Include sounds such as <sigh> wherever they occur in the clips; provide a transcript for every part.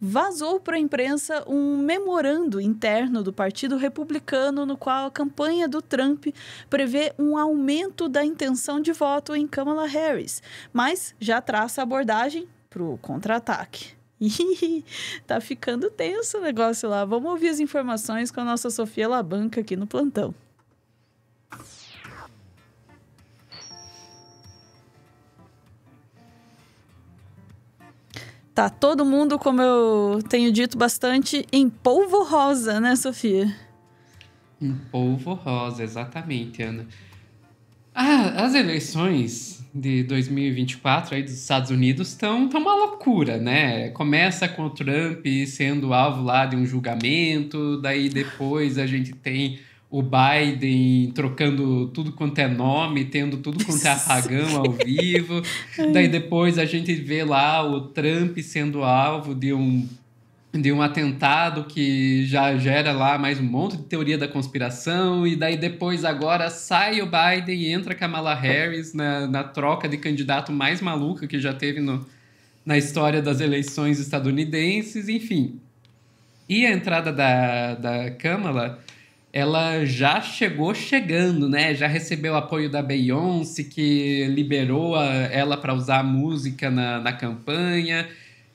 vazou para a imprensa um memorando interno do Partido Republicano no qual a campanha do Trump prevê um aumento da intenção de voto em Kamala Harris, mas já traça a abordagem para o contra-ataque. tá ficando tenso o negócio lá. Vamos ouvir as informações com a nossa Sofia Labanca aqui no plantão. Tá todo mundo, como eu tenho dito bastante, em polvo rosa, né, Sofia? Em polvo rosa, exatamente, Ana. Ah, as eleições de 2024 aí dos Estados Unidos estão tão uma loucura, né? Começa com o Trump sendo alvo lá de um julgamento, daí depois a gente tem o Biden trocando tudo quanto é nome, tendo tudo quanto é apagão ao vivo. <laughs> Daí depois a gente vê lá o Trump sendo alvo de um de um atentado que já gera lá mais um monte de teoria da conspiração, e daí depois agora sai o Biden e entra Kamala Harris na, na troca de candidato mais maluca que já teve no, na história das eleições estadunidenses, enfim. E a entrada da, da Kamala ela já chegou chegando, né? Já recebeu apoio da Beyoncé, que liberou a, ela para usar a música na, na campanha.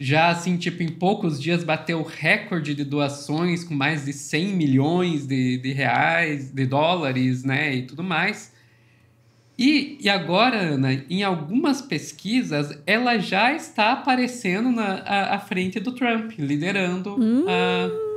Já, assim, tipo, em poucos dias bateu recorde de doações com mais de 100 milhões de, de reais, de dólares, né? E tudo mais. E, e agora, Ana, em algumas pesquisas, ela já está aparecendo na, à, frente do Trump, liderando hum. a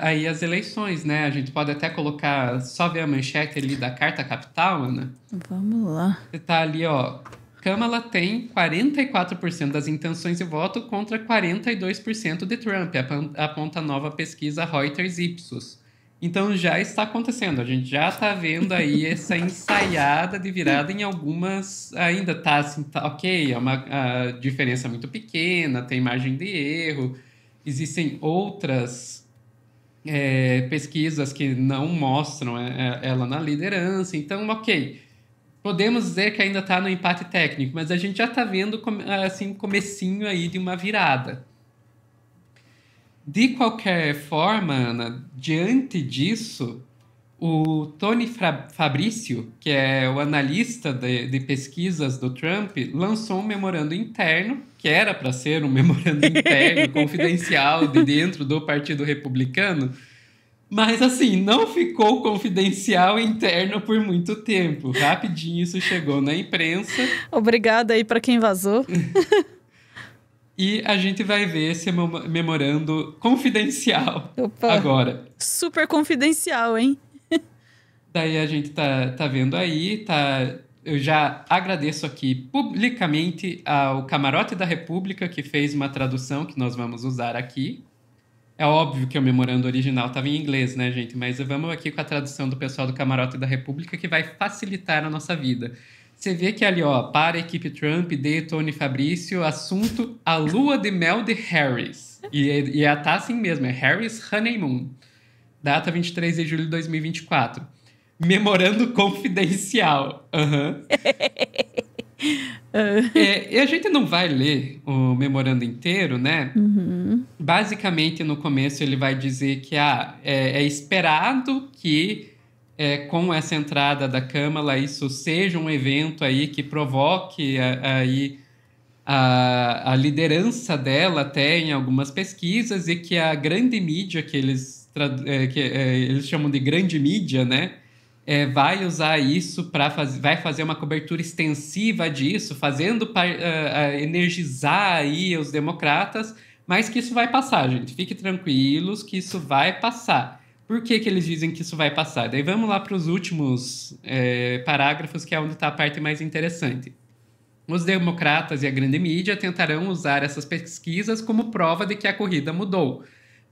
aí as eleições, né? A gente pode até colocar só ver a manchete ali da Carta Capital, Ana. Vamos lá. Tá ali, ó. Câmara tem 44% das intenções de voto contra 42% de Trump, aponta a nova pesquisa Reuters Ipsos. Então já está acontecendo, a gente já está vendo aí <laughs> essa ensaiada de virada em algumas. Ainda está assim, tá, ok, é uma diferença é muito pequena, tem margem de erro, existem outras é, pesquisas que não mostram é, é, ela na liderança. Então, ok, podemos dizer que ainda está no empate técnico, mas a gente já está vendo é, assim comecinho aí de uma virada. De qualquer forma, Ana, diante disso, o Tony Fabrício, que é o analista de, de, pesquisas do Trump, lançou um memorando interno, que era para ser um memorando interno <laughs> confidencial de dentro do Partido Republicano, mas assim, não ficou confidencial interno por muito tempo. Rapidinho isso chegou na imprensa. Obrigada aí para quem vazou. <laughs> E a gente vai ver esse memorando confidencial Opa. agora. Super confidencial, hein? Daí a gente tá, tá vendo aí, tá, eu já agradeço aqui publicamente ao Camarote da República, que fez uma tradução que nós vamos usar aqui. É óbvio que o memorando original estava em inglês, né, gente? Mas vamos aqui com a tradução do pessoal do Camarote da República, que vai facilitar a nossa vida. Você vê que ali, ó, para a equipe Trump, de Tony Fabrício, assunto a lua de mel de Harris. E, e é tá assim mesmo, é Harris Honeymoon. Data 23 de julho de 2024. Memorando confidencial. Aham. Uhum. <laughs> É, e a gente não vai ler o memorando inteiro, né? Uhum. Basicamente, no começo, ele vai dizer que ah, é, é esperado que é, com essa entrada da Câmara isso seja um evento aí que provoque aí a, a, liderança dela até em algumas pesquisas e que a grande mídia que eles, é, que, é, eles chamam de grande mídia, né? é, vai usar isso para fazer, vai fazer uma cobertura extensiva disso, fazendo pra, uh, ah, energizar aí os democratas, mas que isso vai passar, gente. Fique tranquilos que isso vai passar. Por que, que eles dizem que isso vai passar? Daí vamos lá para os últimos é, parágrafos, que é onde está a parte mais interessante. Os democratas e a grande mídia tentarão usar essas pesquisas como prova de que a corrida mudou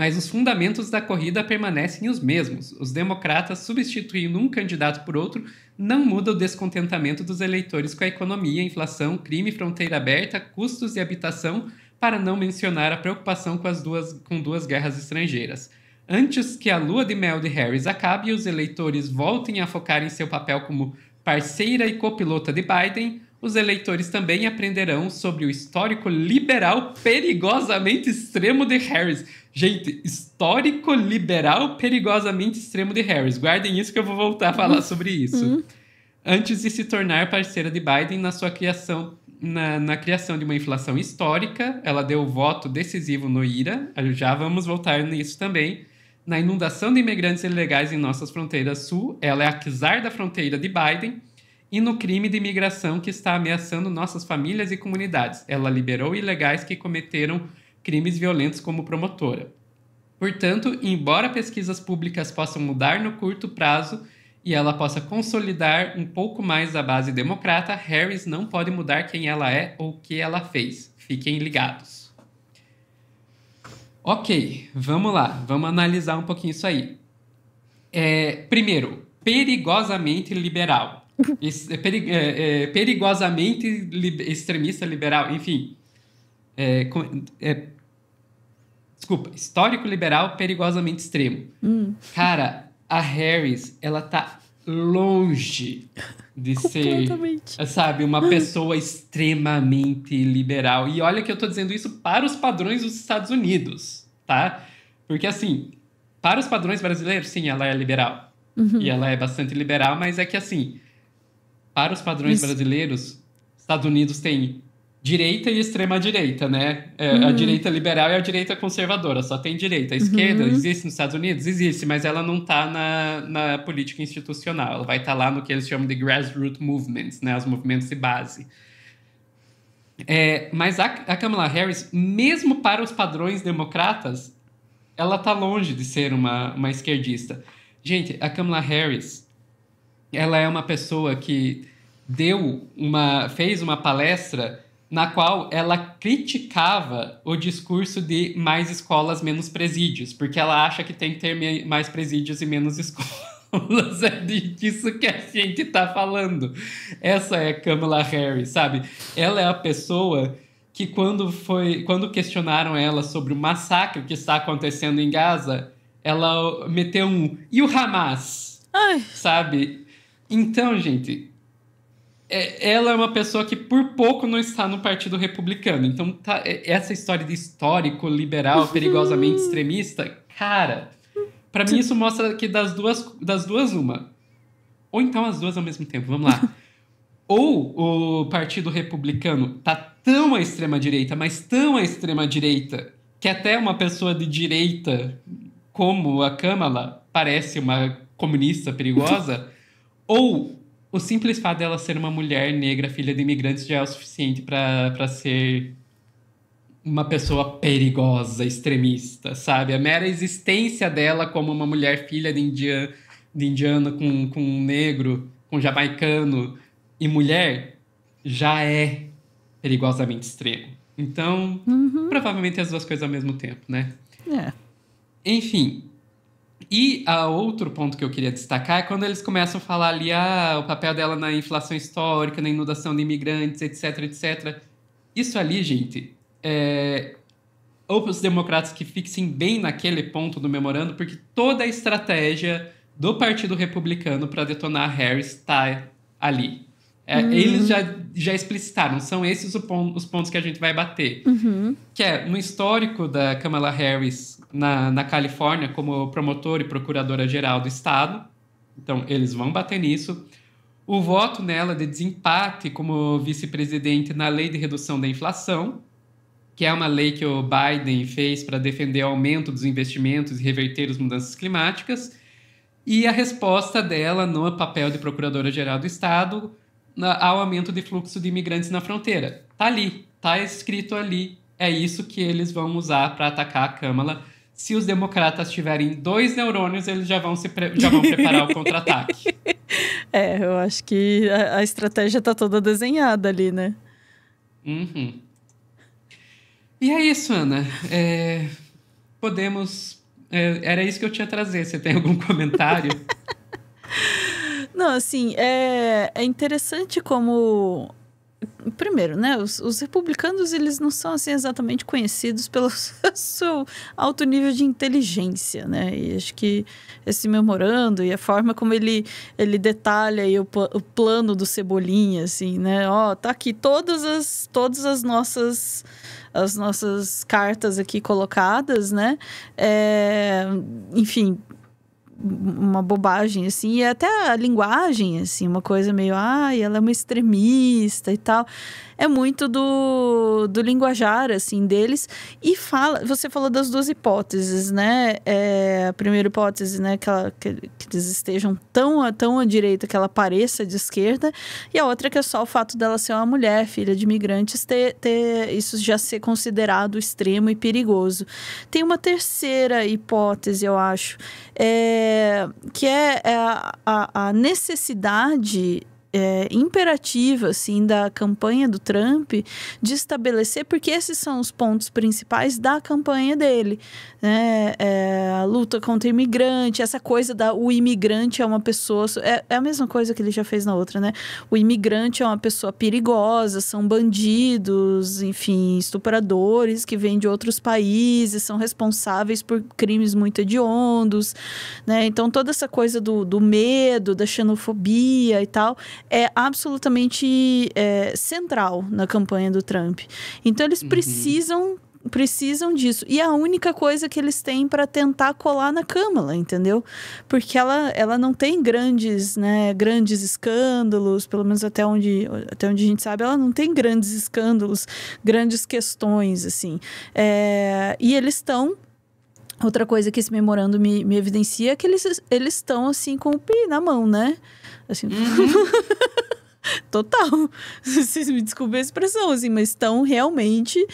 mas os fundamentos da corrida permanecem os mesmos. Os democratas, substituindo um candidato por outro, não muda o descontentamento dos eleitores com a economia, inflação, crime, fronteira aberta, custos e habitação, para não mencionar a preocupação com, as duas, com duas guerras estrangeiras. Antes que a lua de mel de Harris acabe e os eleitores voltem a focar em seu papel como parceira e copilota de Biden, os eleitores também aprenderão sobre o histórico liberal perigosamente extremo de Harris. Gente, histórico liberal perigosamente extremo de Harris. Guardem isso que eu vou voltar a falar uhum. sobre isso. Uhum. Antes de se tornar parceira de Biden na sua criação, na, na, criação de uma inflação histórica, ela deu o voto decisivo no IRA. Já vamos voltar nisso também. Na inundação de imigrantes ilegais em nossas fronteiras sul, ela é a czar da fronteira de Biden. E no crime de imigração que está ameaçando nossas famílias e comunidades, ela liberou ilegais que cometeram crimes violentos como promotora. Portanto, embora pesquisas públicas possam mudar no curto prazo e ela possa consolidar um pouco mais a base democrata, Harris não pode mudar quem ela é ou o que ela fez. Fiquem ligados. Ok, vamos lá, vamos analisar um pouquinho isso aí. É, primeiro, perigosamente liberal. <laughs> É, é, é, perigosamente li, extremista liberal, enfim é, é, desculpa, histórico liberal perigosamente extremo. Hum. Cara, a Harris, ela tá longe de <laughs> ser, sabe, uma pessoa extremamente liberal. E olha que eu tô dizendo isso para os padrões dos Estados Unidos, tá? Porque assim, para os padrões brasileiros, sim, ela é liberal. Uhum. E ela é bastante liberal, mas é que assim, para os padrões brasileiros, Estados Unidos tem direita e extrema direita, né? É, uhum. A direita liberal e a direita conservadora, só tem direita. A uhum. esquerda uhum. existe nos Estados Unidos? Existe, mas ela não está na, na política institucional. Ela vai estar tá lá no que eles chamam de grassroots movements, né? Os movimentos de base. É, mas a, a Kamala Harris, mesmo para os padrões democratas, ela está longe de ser uma, uma esquerdista. Gente, a Kamala Harris, ela é uma pessoa que deu uma fez uma palestra na qual ela criticava o discurso de mais escolas, menos presídios, porque ela acha que tem que ter mais presídios e menos <laughs> escolas. É disso que a gente está falando. Essa é Kamala Harris, sabe? Ela é a pessoa que quando foi, quando questionaram ela sobre o massacre que está acontecendo em Gaza, ela meteu um e o Hamas, Ai. sabe? Então, gente, é, ela é uma pessoa que por pouco não está no Partido Republicano. Então, tá, é, essa história de histórico, liberal, uhum. perigosamente extremista, cara, para mim isso mostra que das duas, das duas, uma. Ou então as duas ao mesmo tempo, vamos lá. <laughs> Ou o Partido Republicano tá tão à extrema-direita, mas tão à extrema-direita, que até uma pessoa de direita, como a Kamala, parece uma comunista perigosa. <laughs> ou o simples fato dela ser uma mulher negra, filha de imigrantes, já é o suficiente para ser uma pessoa perigosa, extremista, sabe? A mera existência dela como uma mulher filha de, indiano, de indiano com, com um negro, com jamaicano e mulher, já é perigosamente extremo. Então, uhum. provavelmente as duas coisas ao mesmo tempo, né? É. Enfim, e a ah, outro ponto que eu queria destacar é quando eles começam a falar ali ah, o papel dela na inflação histórica, na inundação de imigrantes, etc, etc. Isso ali, gente, é... ou para os democratas que fixem bem naquele ponto do memorando, porque toda a estratégia do Partido Republicano para detonar Harris está ali. É, uhum. Eles já, hum. já explicitaram, são esses os pontos que a gente vai bater. Uhum. Que é no histórico da Kamala Harris na, na Califórnia como promotora e procuradora-geral do Estado. Então, eles vão bater nisso. O voto nela de desempate como vice-presidente na lei de redução da inflação, que é uma lei que o Biden fez para defender o aumento dos investimentos e reverter as mudanças climáticas. E a resposta dela no papel de procuradora-geral do Estado ao aumento de fluxo de imigrantes na fronteira. Tá ali, tá escrito ali. É isso que eles vão usar para atacar a Câmara. Se os democratas tiverem dois neurônios, eles já vão, se já vão preparar o <laughs> contra-ataque. É, eu acho que a, a estratégia está toda desenhada ali, né? Uhum. E é isso, Ana. É, podemos. É, era isso que eu tinha a trazer. Você tem algum comentário? <laughs> Não, assim, é, é interessante como primeiro, né, os, os, republicanos eles não são assim exatamente conhecidos pelo <laughs> seu alto nível de inteligência, né? E acho que esse memorando e a forma como ele, ele detalha aí o, o plano do Cebolinha, assim, né? Ó, tá aqui todas as todas as nossas as nossas cartas aqui colocadas, né? É, enfim, uma bobagem, assim, e até a linguagem, assim, uma coisa meio, ai, ah, ela é uma extremista e tal é muito do, do linguajar, assim, deles. E fala, você falou das duas hipóteses, né? É, a primeira hipótese, né, que, ela, que, que eles estejam tão, tão à direita que ela pareça de esquerda, e a outra que é só o fato dela ser uma mulher, filha de imigrantes, ter, ter isso já ser considerado extremo e perigoso. Tem uma terceira hipótese, eu acho, é, que é, é a, a necessidade é, imperativa assim da campanha do Trump de estabelecer porque esses são os pontos principais da campanha dele né é, a luta contra o imigrante essa coisa da o imigrante é uma pessoa é, é, a mesma coisa que ele já fez na outra né o imigrante é uma pessoa perigosa são bandidos enfim estupradores que vêm de outros países são responsáveis por crimes muito hediondos né então toda essa coisa do, do medo da xenofobia e tal é absolutamente é, central na campanha do Trump. Então eles uhum. precisam precisam disso. E é a única coisa que eles têm para tentar colar na Câmara, entendeu? Porque ela, ela não tem grandes, né, grandes escândalos, pelo menos até onde, até onde a gente sabe, ela não tem grandes escândalos, grandes questões, assim. É, e eles estão Outra coisa que esse memorando me, me evidencia é que eles estão assim com o pi na mão, né? Assim. Uhum. <laughs> Total. Vocês me desculpem a expressão, assim, mas estão realmente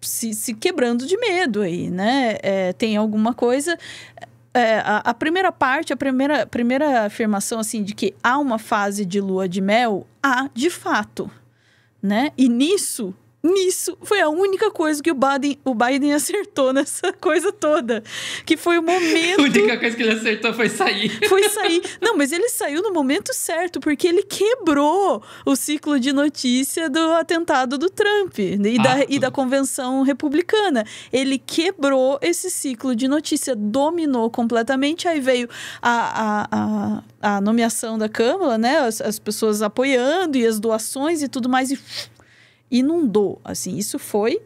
se, se quebrando de medo aí, né? É, tem alguma coisa. É, a, a, primeira parte, a primeira, primeira afirmação, assim, de que há uma fase de lua de mel, há de fato, né? E nisso nisso foi a única coisa que o Biden, o Biden acertou nessa <laughs> coisa toda. Que foi o momento. <laughs> A única coisa que ele acertou foi sair. <laughs> Foi sair. Não, mas ele saiu no momento certo, porque ele quebrou o ciclo de notícia do atentado do Trump e, ah, da, e da convenção republicana. Ele quebrou esse ciclo de notícia, dominou completamente. Aí veio a, a, a, a nomeação da Câmara, né? As, as pessoas apoiando e as doações e tudo mais, e inundou, assim, isso foi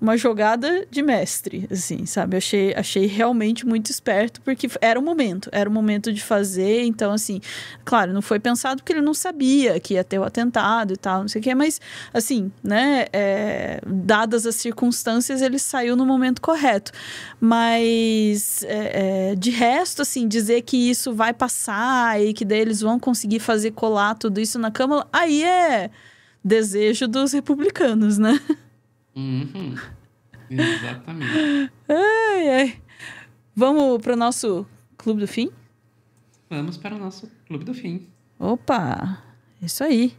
uma jogada de mestre, assim, sabe? Achei, achei realmente muito esperto, porque era o momento, era o momento de fazer. Então, assim, claro, não foi pensado porque ele não sabia que ia ter o atentado e tal, não sei o quê, mas, assim, né, é, dadas as circunstâncias, ele saiu no momento correto. Mas, é, é, de resto, assim, dizer que isso vai passar e que daí eles vão conseguir fazer colar tudo isso na Câmara, aí é desejo dos republicanos, né? Uhum. Exatamente. <laughs> ai, ai. Vamos para o nosso Clube do Fim? Vamos para o nosso Clube do Fim. Opa! Isso aí.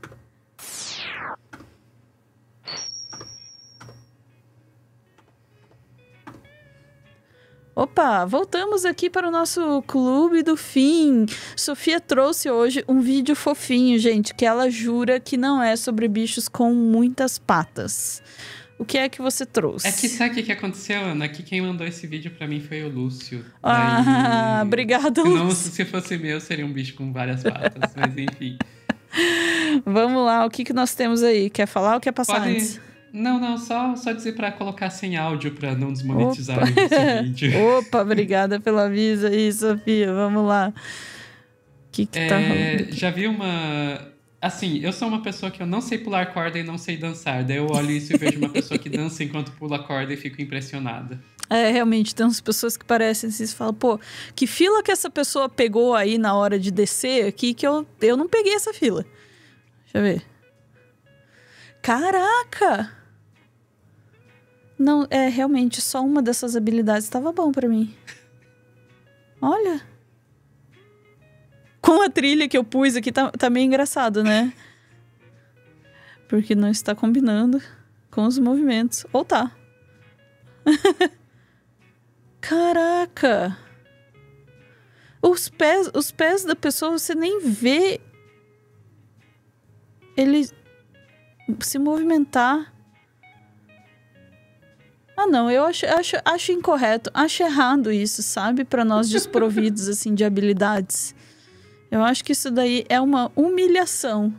Opa, voltamos aqui para o nosso clube do fim. Sofia trouxe hoje um vídeo fofinho, gente, que ela jura que não é sobre bichos com muitas patas. O que é que você trouxe? É que sabe o que, que aconteceu, Ana? Que quem mandou esse vídeo para mim foi o Lúcio. Ah, Daí... <laughs> obrigada, Lúcio. Não, se fosse meu, seria um bicho com várias patas, mas enfim. <laughs> Vamos lá, o que, que nós temos aí? Quer falar ou quer passar Pode... antes? Não, não, só, só dizer para colocar sem áudio para não desmonetizar Opa. esse vídeo. <laughs> Opa, obrigada pelo aviso aí, Sofia. Vamos lá. O que, que tá é, tá rolando? Já vi uma. Assim, eu sou uma pessoa que eu não sei pular corda e não sei dançar. Daí eu olho isso e vejo uma pessoa que dança enquanto pula corda e fico impressionada. É, realmente, tem umas pessoas que parecem assim, você fala, pô, que fila que essa pessoa pegou aí na hora de descer aqui que eu, eu não peguei essa fila. Deixa eu ver. Caraca! Não, é realmente só uma dessas habilidades estava bom para mim. Olha. Com a trilha que eu pus aqui tá, tá meio engraçado, né? Porque não está combinando com os movimentos. Ou tá. <laughs> Caraca! Os pés, os pés da pessoa você nem vê ele se movimentar. Ah, não, eu acho, acho, acho incorreto, acho errado isso, sabe? Para nós desprovidos, <laughs> assim, de habilidades. Eu acho que isso daí é uma humilhação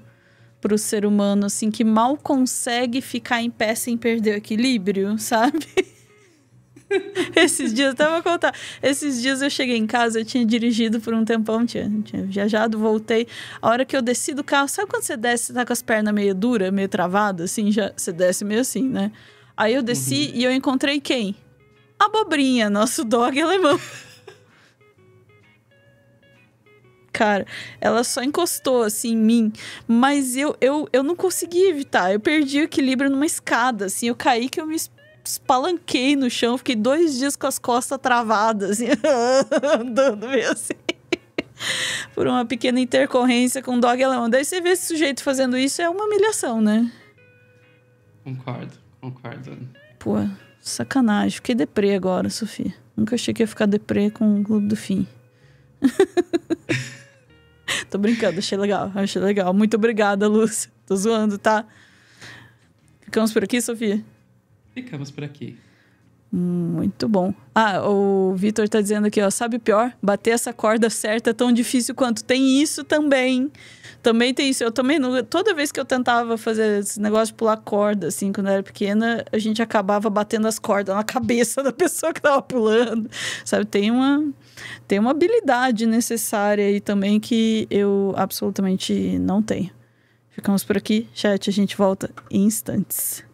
para o ser humano, assim, que mal consegue ficar em pé sem perder o equilíbrio, sabe? <laughs> Esses dias, até vou contar. Esses dias eu cheguei em casa, eu tinha dirigido por um tempão, tinha, tinha viajado, voltei. A hora que eu desci do carro, sabe quando você desce, você tá com as pernas meio dura, meio travada, assim, já, você desce meio assim, né? Aí eu desci uhum. e eu encontrei quem? A Bobrinha, nosso dog alemão. Cara, ela só encostou assim em mim, mas eu, eu, eu não consegui evitar. Eu perdi o equilíbrio numa escada, assim, eu caí que eu me espalanquei no chão, fiquei dois dias com as costas travadas, assim, <laughs> andando meio assim. Por uma pequena intercorrência com o dog alemão. Daí você vê esse sujeito fazendo isso, é uma humilhação, né? Concordo. Concordo. Pô, sacanagem. Fiquei deprê agora, Sofia. Nunca achei que ia ficar deprê com o Clube do Fim. <laughs> Tô brincando, achei legal, achei legal. Muito obrigada, Lúcia. Tô zoando, tá? Ficamos por aqui, Sofia? Ficamos por aqui. Muito bom. Ah, o Vitor está dizendo aqui, ó, sabe pior? Bater essa corda certa é tão difícil quanto. Tem isso também. Também tem isso. Eu também, não, toda vez que eu tentava fazer esse negócio de pular corda, assim, quando eu era pequena, a gente acabava batendo as cordas na cabeça da pessoa que estava pulando. Sabe, tem uma, tem uma habilidade necessária aí também que eu absolutamente não tenho. Ficamos por aqui, chat, a gente volta em instantes.